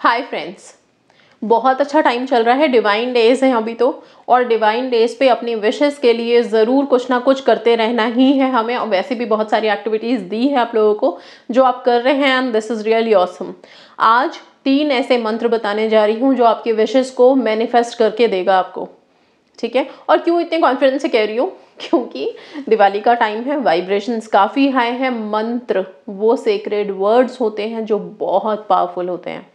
Hi friends बहुत अच्छा time चल रहा है डिवाइन डेज हैं अभी तो और डिवाइन डेज पे अपनी विशेस के लिए ज़रूर कुछ ना कुछ करते रहना ही है हमें और वैसे भी बहुत सारी एक्टिविटीज़ दी है आप लोगों को जो आप कर रहे हैं and this is really awesome आज तीन ऐसे मंत्र बताने जा रही हूँ जो आपके विशेष को मैनिफेस्ट करके देगा आपको ठीक है और क्यों इतने कॉन्फिडेंस से कह रही हूँ क्योंकि दिवाली का टाइम है वाइब्रेशंस काफ़ी हाई है मंत्र वो सेक्रेड वर्ड्स होते हैं जो बहुत पावरफुल होते हैं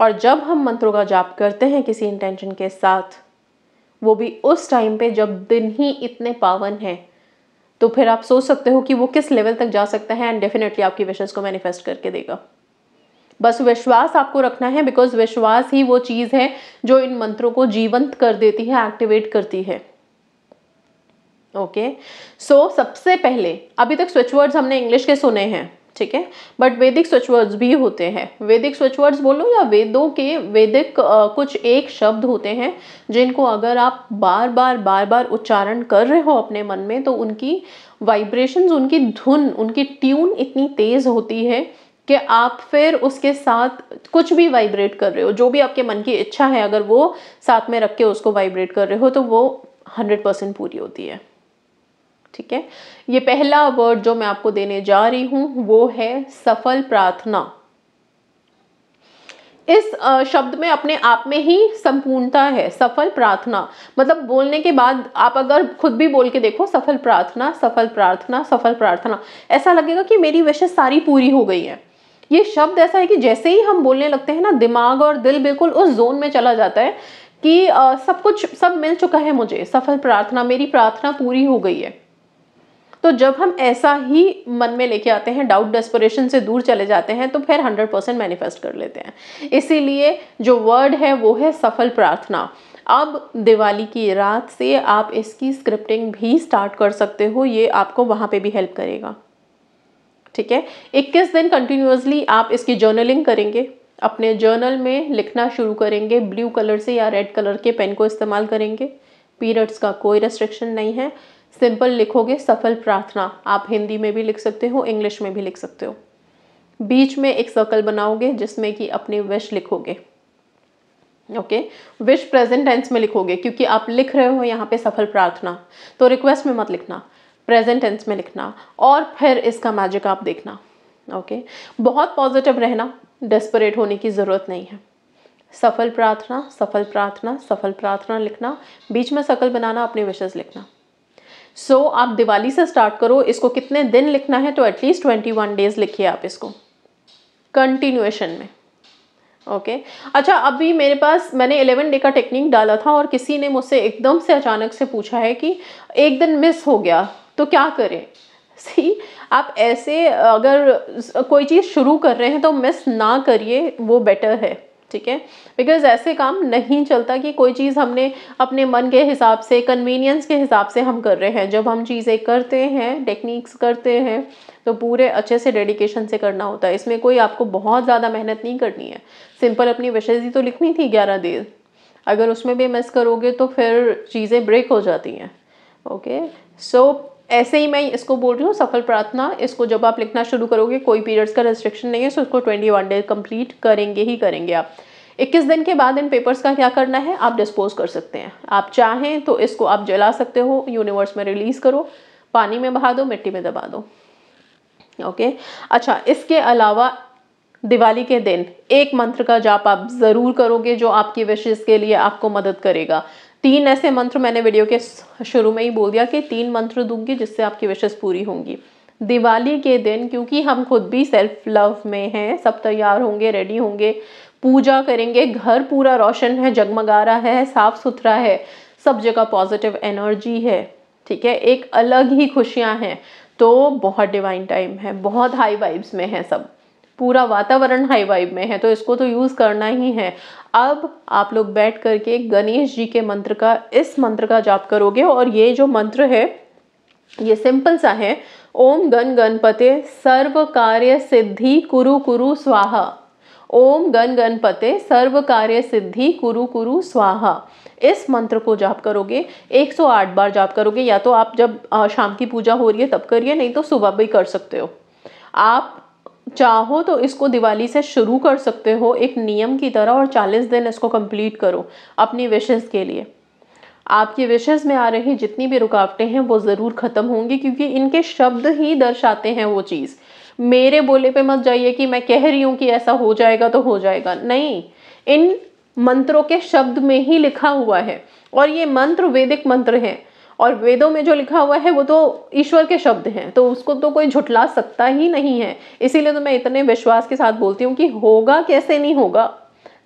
और जब हम मंत्रों का जाप करते हैं किसी इंटेंशन के साथ वो भी उस टाइम पे जब दिन ही इतने पावन हैं तो फिर आप सोच सकते हो कि वो किस लेवल तक जा सकता है एंड डेफिनेटली आपकी विशेष को मैनिफेस्ट करके देगा बस विश्वास आपको रखना है बिकॉज विश्वास ही वो चीज़ है जो इन मंत्रों को जीवंत कर देती है एक्टिवेट करती है ओके okay? सो so, सबसे पहले अभी तक स्विच वर्ड्स हमने इंग्लिश के सुने हैं ठीक है बट वैदिक स्वच्छवर्ड्स भी होते हैं वैदिक स्वच्छवर्ड्स बोलो या वेदों के वैदिक कुछ एक शब्द होते हैं जिनको अगर आप बार बार बार बार उच्चारण कर रहे हो अपने मन में तो उनकी वाइब्रेशंस उनकी धुन उनकी ट्यून इतनी तेज़ होती है कि आप फिर उसके साथ कुछ भी वाइब्रेट कर रहे हो जो भी आपके मन की इच्छा है अगर वो साथ में रख के उसको वाइब्रेट कर रहे हो तो वो हंड्रेड परसेंट पूरी होती है ठीक है ये पहला वर्ड जो मैं आपको देने जा रही हूँ वो है सफल प्रार्थना इस शब्द में अपने आप में ही संपूर्णता है सफल प्रार्थना मतलब बोलने के बाद आप अगर खुद भी बोल के देखो सफल प्रार्थना सफल प्रार्थना सफल प्रार्थना ऐसा लगेगा कि मेरी विशेष सारी पूरी हो गई है ये शब्द ऐसा है कि जैसे ही हम बोलने लगते हैं ना दिमाग और दिल बिल्कुल उस जोन में चला जाता है कि सब कुछ सब मिल चुका है मुझे सफल प्रार्थना मेरी प्रार्थना पूरी हो गई है तो जब हम ऐसा ही मन में लेके आते हैं डाउट डेस्परेशन से दूर चले जाते हैं तो फिर हंड्रेड परसेंट मैनिफेस्ट कर लेते हैं इसीलिए जो वर्ड है वो है सफल प्रार्थना अब दिवाली की रात से आप इसकी स्क्रिप्टिंग भी स्टार्ट कर सकते हो ये आपको वहाँ पे भी हेल्प करेगा ठीक है 21 दिन कंटिन्यूसली आप इसकी जर्नलिंग करेंगे अपने जर्नल में लिखना शुरू करेंगे ब्लू कलर से या रेड कलर के पेन को इस्तेमाल करेंगे पीरियड्स का कोई रेस्ट्रिक्शन नहीं है सिंपल लिखोगे सफल प्रार्थना आप हिंदी में भी लिख सकते हो इंग्लिश में भी लिख सकते हो बीच में एक सर्कल बनाओगे जिसमें कि अपनी विश लिखोगे ओके विश प्रेजेंट टेंस में लिखोगे क्योंकि आप लिख रहे हो यहाँ पे सफल प्रार्थना तो रिक्वेस्ट में मत लिखना प्रेजेंट टेंस में लिखना और फिर इसका मैजिक आप देखना ओके बहुत पॉजिटिव रहना डेस्परेट होने की ज़रूरत नहीं है सफल प्रार्थना सफल प्रार्थना सफल प्रार्थना लिखना बीच में सकल बनाना अपने विशेष लिखना सो so, आप दिवाली से स्टार्ट करो इसको कितने दिन लिखना है तो एटलीस्ट ट्वेंटी वन डेज़ लिखिए आप इसको कंटिन्यूएशन में ओके okay. अच्छा अभी मेरे पास मैंने एलेवन डे का टेक्निक डाला था और किसी ने मुझसे एकदम से अचानक से पूछा है कि एक दिन मिस हो गया तो क्या करें सी आप ऐसे अगर कोई चीज़ शुरू कर रहे हैं तो मिस ना करिए वो बेटर है ठीक है बिकॉज ऐसे काम नहीं चलता कि कोई चीज़ हमने अपने मन के हिसाब से कन्वीनियंस के हिसाब से हम कर रहे हैं जब हम चीज़ें करते हैं टेक्निक्स करते हैं तो पूरे अच्छे से डेडिकेशन से करना होता है इसमें कोई आपको बहुत ज़्यादा मेहनत नहीं करनी है सिंपल अपनी विशेष ही तो लिखनी थी ग्यारह दिन अगर उसमें भी मिस करोगे तो फिर चीज़ें ब्रेक हो जाती हैं ओके सो ऐसे ही मैं इसको बोल रही हूँ सफल प्रार्थना इसको जब आप लिखना शुरू करोगे कोई पीरियड्स का रेस्ट्रिक्शन नहीं है सो इसको ट्वेंटी वन डे कंप्लीट करेंगे ही करेंगे आप इक्कीस दिन के बाद इन पेपर्स का क्या करना है आप डिस्पोज कर सकते हैं आप चाहें तो इसको आप जला सकते हो यूनिवर्स में रिलीज़ करो पानी में बहा दो मिट्टी में दबा दो ओके अच्छा इसके अलावा दिवाली के दिन एक मंत्र का जाप आप ज़रूर करोगे जो आपकी विशेष के लिए आपको मदद करेगा तीन ऐसे मंत्र मैंने वीडियो के शुरू में ही बोल दिया कि तीन मंत्र दूंगी जिससे आपकी विशेष पूरी होंगी दिवाली के दिन क्योंकि हम खुद भी सेल्फ लव में हैं सब तैयार होंगे रेडी होंगे पूजा करेंगे घर पूरा रोशन है जगमगा रहा है साफ सुथरा है सब जगह पॉजिटिव एनर्जी है ठीक है एक अलग ही खुशियाँ हैं तो बहुत डिवाइन टाइम है बहुत हाई वाइब्स में है सब पूरा वातावरण हाई वाइब में है तो इसको तो यूज़ करना ही है अब आप लोग बैठ करके गणेश जी के मंत्र का इस मंत्र का जाप करोगे और ये जो मंत्र है ये सिंपल सा है ओम गण गणपते सर्व कार्य सिद्धि कुरु कुरु स्वाहा ओम गण गणपते सर्व कार्य सिद्धि कुरु कुरु स्वाहा इस मंत्र को जाप करोगे 108 बार जाप करोगे या तो आप जब शाम की पूजा हो रही है तब करिए नहीं तो सुबह भी कर सकते हो आप चाहो तो इसको दिवाली से शुरू कर सकते हो एक नियम की तरह और 40 दिन इसको कंप्लीट करो अपनी विशेज़ के लिए आपकी विशेज़ में आ रही जितनी भी रुकावटें हैं वो ज़रूर ख़त्म होंगी क्योंकि इनके शब्द ही दर्शाते हैं वो चीज़ मेरे बोले पे मत जाइए कि मैं कह रही हूँ कि ऐसा हो जाएगा तो हो जाएगा नहीं इन मंत्रों के शब्द में ही लिखा हुआ है और ये मंत्र वैदिक मंत्र हैं और वेदों में जो लिखा हुआ है वो तो ईश्वर के शब्द हैं तो उसको तो कोई झुटला सकता ही नहीं है इसीलिए तो मैं इतने विश्वास के साथ बोलती हूँ कि होगा कैसे नहीं होगा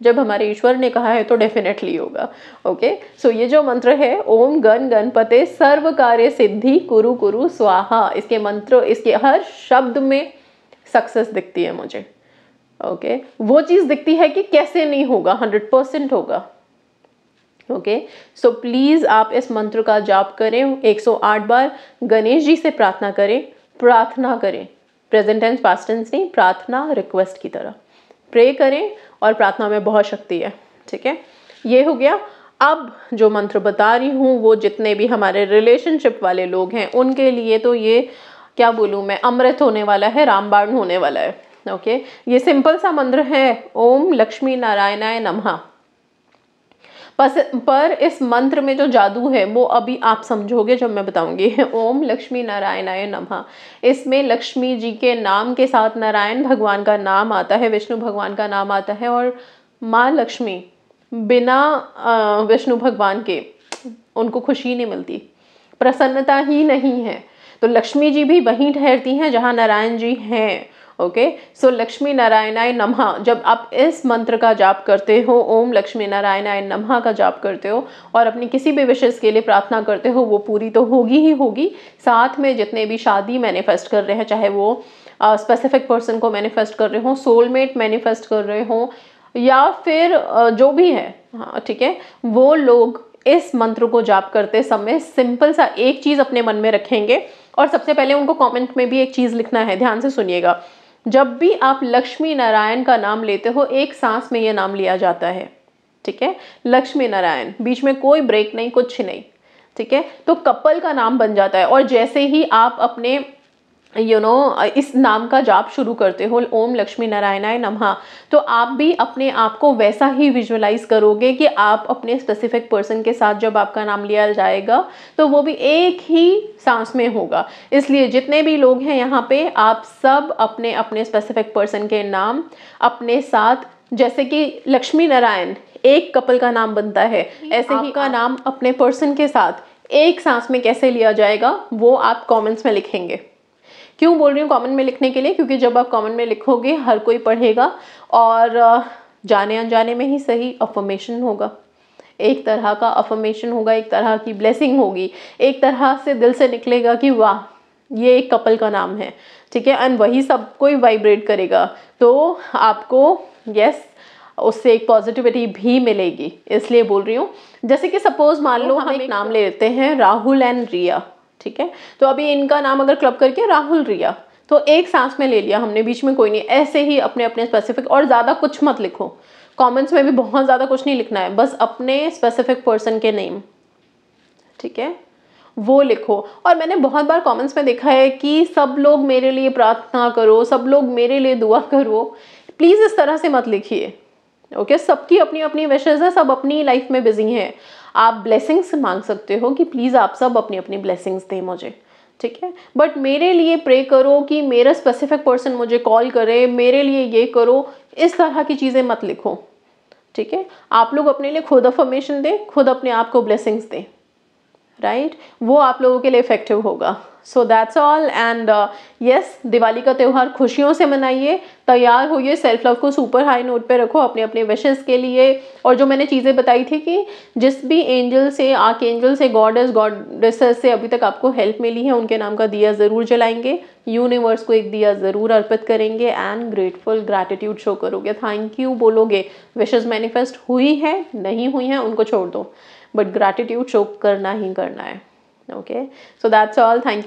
जब हमारे ईश्वर ने कहा है तो डेफिनेटली होगा ओके सो ये जो मंत्र है ओम गण गणपते सर्व कार्य सिद्धि कुरु कुरु स्वाहा इसके मंत्र इसके हर शब्द में सक्सेस दिखती है मुझे ओके okay? वो चीज़ दिखती है कि कैसे नहीं होगा हंड्रेड परसेंट होगा ओके सो प्लीज़ आप इस मंत्र का जाप करें 108 बार गणेश जी से प्रार्थना करें प्रार्थना करें प्रेजेंट टेंस पास्ट टेंस नहीं प्रार्थना रिक्वेस्ट की तरह प्रे करें और प्रार्थना में बहुत शक्ति है ठीक है ये हो गया अब जो मंत्र बता रही हूँ वो जितने भी हमारे रिलेशनशिप वाले लोग हैं उनके लिए तो ये क्या बोलूँ मैं अमृत होने वाला है रामबाण होने वाला है ओके ये सिंपल सा मंत्र है ओम लक्ष्मी नारायणाय नमः पस पर इस मंत्र में जो जादू है वो अभी आप समझोगे जब मैं बताऊंगी ओम लक्ष्मी नारायणाय नमः इसमें लक्ष्मी जी के नाम के साथ नारायण भगवान का नाम आता है विष्णु भगवान का नाम आता है और माँ लक्ष्मी बिना विष्णु भगवान के उनको खुशी नहीं मिलती प्रसन्नता ही नहीं है तो लक्ष्मी जी भी वहीं ठहरती हैं जहाँ नारायण जी हैं ओके सो लक्ष्मी नारायणाय नमः जब आप इस मंत्र का जाप करते हो ओम लक्ष्मी नारायणाय नमः का जाप करते हो और अपनी किसी भी विशेष के लिए प्रार्थना करते हो वो पूरी तो होगी ही होगी साथ में जितने भी शादी मैनिफेस्ट कर रहे हैं चाहे वो स्पेसिफिक uh, पर्सन को मैनिफेस्ट कर रहे हों सोलमेट मैनिफेस्ट कर रहे हों या फिर uh, जो भी है हाँ ठीक है वो लोग इस मंत्र को जाप करते समय सिंपल सा एक चीज़ अपने मन में रखेंगे और सबसे पहले उनको कमेंट में भी एक चीज़ लिखना है ध्यान से सुनिएगा जब भी आप लक्ष्मी नारायण का नाम लेते हो एक सांस में यह नाम लिया जाता है ठीक है लक्ष्मी नारायण बीच में कोई ब्रेक नहीं कुछ नहीं ठीक है तो कपल का नाम बन जाता है और जैसे ही आप अपने यू you नो know, इस नाम का जाप शुरू करते हो ओम लक्ष्मी नारायणाय नमः तो आप भी अपने आप को वैसा ही विजुअलाइज करोगे कि आप अपने स्पेसिफिक पर्सन के साथ जब आपका नाम लिया जाएगा तो वो भी एक ही सांस में होगा इसलिए जितने भी लोग हैं यहाँ पे आप सब अपने अपने स्पेसिफिक पर्सन के नाम अपने साथ जैसे कि लक्ष्मी नारायण एक कपल का नाम बनता है ऐसे ही का नाम अपने पर्सन के साथ एक सांस में कैसे लिया जाएगा वो आप कमेंट्स में लिखेंगे क्यों बोल रही हूँ कॉमन में लिखने के लिए क्योंकि जब आप कॉमन में लिखोगे हर कोई पढ़ेगा और जाने अनजाने में ही सही अफॉर्मेशन होगा एक तरह का अफॉर्मेशन होगा एक तरह की ब्लेसिंग होगी एक तरह से दिल से निकलेगा कि वाह ये एक कपल का नाम है ठीक है एंड वही सब कोई वाइब्रेट करेगा तो आपको यस yes, उससे एक पॉजिटिविटी भी मिलेगी इसलिए बोल रही हूँ जैसे कि सपोज मान लो तो हम एक नाम ले लेते हैं राहुल एंड रिया ठीक है तो अभी इनका नाम अगर क्लब करके राहुल रिया तो एक सांस में ले लिया हमने बीच में कोई नहीं ऐसे ही अपने अपने स्पेसिफिक और ज़्यादा कुछ मत लिखो कमेंट्स में भी बहुत ज़्यादा कुछ नहीं लिखना है बस अपने स्पेसिफिक पर्सन के नेम ठीक है वो लिखो और मैंने बहुत बार कमेंट्स में देखा है कि सब लोग मेरे लिए प्रार्थना करो सब लोग मेरे लिए दुआ करो प्लीज़ इस तरह से मत लिखिए ओके okay? सबकी अपनी अपनी विशेज़ है सब अपनी लाइफ में बिजी हैं आप ब्लेसिंग्स मांग सकते हो कि प्लीज़ आप सब अपनी अपनी ब्लेसिंग्स दें मुझे ठीक है बट मेरे लिए प्रे करो कि मेरा स्पेसिफिक पर्सन मुझे कॉल करे मेरे लिए ये करो इस तरह की चीज़ें मत लिखो ठीक है आप लोग अपने लिए खुद अफर्मेशन दें खुद अपने आप को ब्लेसिंग्स दें राइट right? वो आप लोगों के लिए इफ़ेक्टिव होगा so that's all and yes Diwali का त्यौहार खुशियों से मनाइए तैयार होइए सेल्फ लव को सुपर हाई नोट पे रखो अपने अपने विशेज़ के लिए और जो मैंने चीज़ें बताई थी कि जिस भी एंजल से आर्क एंजल से गॉडेस गॉडेसेस से अभी तक आपको हेल्प मिली है उनके नाम का दिया ज़रूर जलाएंगे यूनिवर्स को एक दिया ज़रूर अर्पित करेंगे एंड ग्रेटफुल ग्रैटिट्यूड शो करोगे थैंक यू बोलोगे विशेज़ मैनिफेस्ट हुई है नहीं हुई हैं उनको छोड़ दो बट ग्रैटिट्यूड शो करना ही करना है okay so that's all thank you